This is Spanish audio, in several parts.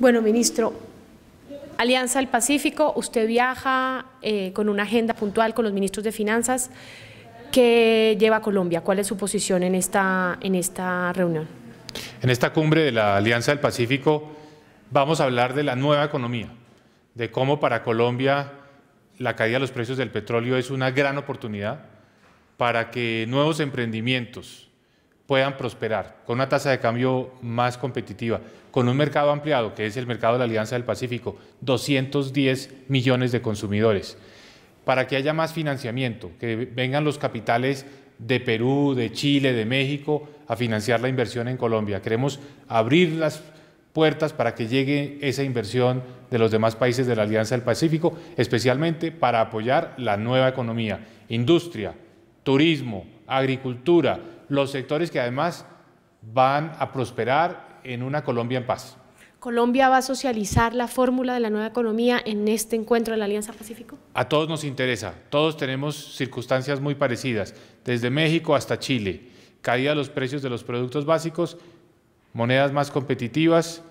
Bueno, ministro, Alianza del Pacífico, usted viaja eh, con una agenda puntual con los ministros de Finanzas. ¿Qué lleva Colombia? ¿Cuál es su posición en esta, en esta reunión? En esta cumbre de la Alianza del Pacífico vamos a hablar de la nueva economía, de cómo para Colombia la caída de los precios del petróleo es una gran oportunidad para que nuevos emprendimientos, puedan prosperar con una tasa de cambio más competitiva, con un mercado ampliado, que es el mercado de la Alianza del Pacífico, 210 millones de consumidores, para que haya más financiamiento, que vengan los capitales de Perú, de Chile, de México, a financiar la inversión en Colombia. Queremos abrir las puertas para que llegue esa inversión de los demás países de la Alianza del Pacífico, especialmente para apoyar la nueva economía, industria, turismo, agricultura, los sectores que además van a prosperar en una Colombia en paz. ¿Colombia va a socializar la fórmula de la nueva economía en este encuentro de la Alianza Pacífico? A todos nos interesa, todos tenemos circunstancias muy parecidas, desde México hasta Chile, caída de los precios de los productos básicos, monedas más competitivas,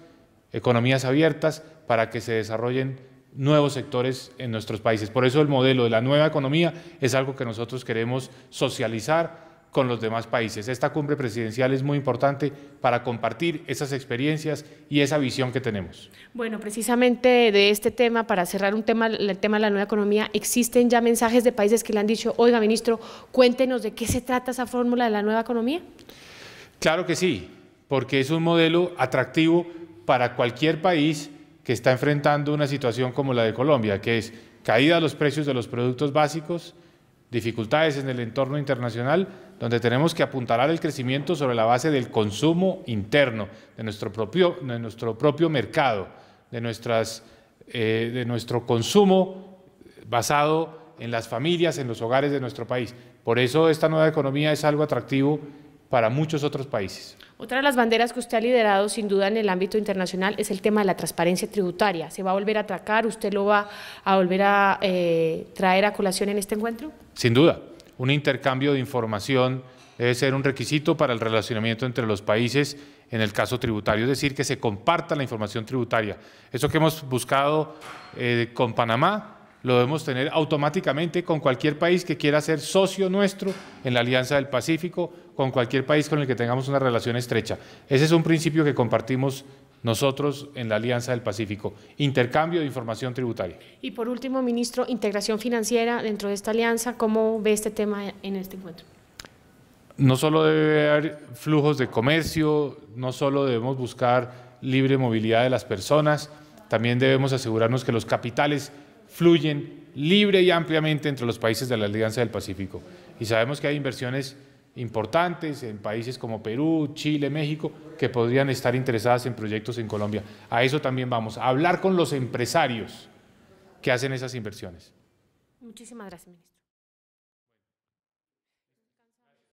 economías abiertas para que se desarrollen nuevos sectores en nuestros países. Por eso el modelo de la nueva economía es algo que nosotros queremos socializar con los demás países. Esta cumbre presidencial es muy importante para compartir esas experiencias y esa visión que tenemos. Bueno, precisamente de este tema, para cerrar un tema, el tema de la nueva economía, existen ya mensajes de países que le han dicho, oiga, ministro, cuéntenos de qué se trata esa fórmula de la nueva economía. Claro que sí, porque es un modelo atractivo para cualquier país que está enfrentando una situación como la de Colombia, que es caída de los precios de los productos básicos, dificultades en el entorno internacional, donde tenemos que apuntar el crecimiento sobre la base del consumo interno, de nuestro propio, de nuestro propio mercado, de, nuestras, eh, de nuestro consumo basado en las familias, en los hogares de nuestro país. Por eso esta nueva economía es algo atractivo para muchos otros países. Otra de las banderas que usted ha liderado sin duda en el ámbito internacional es el tema de la transparencia tributaria. ¿Se va a volver a atacar? ¿Usted lo va a volver a eh, traer a colación en este encuentro? Sin duda, un intercambio de información debe ser un requisito para el relacionamiento entre los países en el caso tributario, es decir, que se comparta la información tributaria. Eso que hemos buscado eh, con Panamá lo debemos tener automáticamente con cualquier país que quiera ser socio nuestro en la Alianza del Pacífico, con cualquier país con el que tengamos una relación estrecha. Ese es un principio que compartimos nosotros en la Alianza del Pacífico, intercambio de información tributaria. Y por último, ministro, integración financiera dentro de esta alianza, ¿cómo ve este tema en este encuentro? No solo debe haber flujos de comercio, no solo debemos buscar libre movilidad de las personas, también debemos asegurarnos que los capitales fluyen libre y ampliamente entre los países de la Alianza del Pacífico. Y sabemos que hay inversiones importantes en países como Perú, Chile, México, que podrían estar interesadas en proyectos en Colombia. A eso también vamos, a hablar con los empresarios que hacen esas inversiones. Muchísimas gracias, ministro.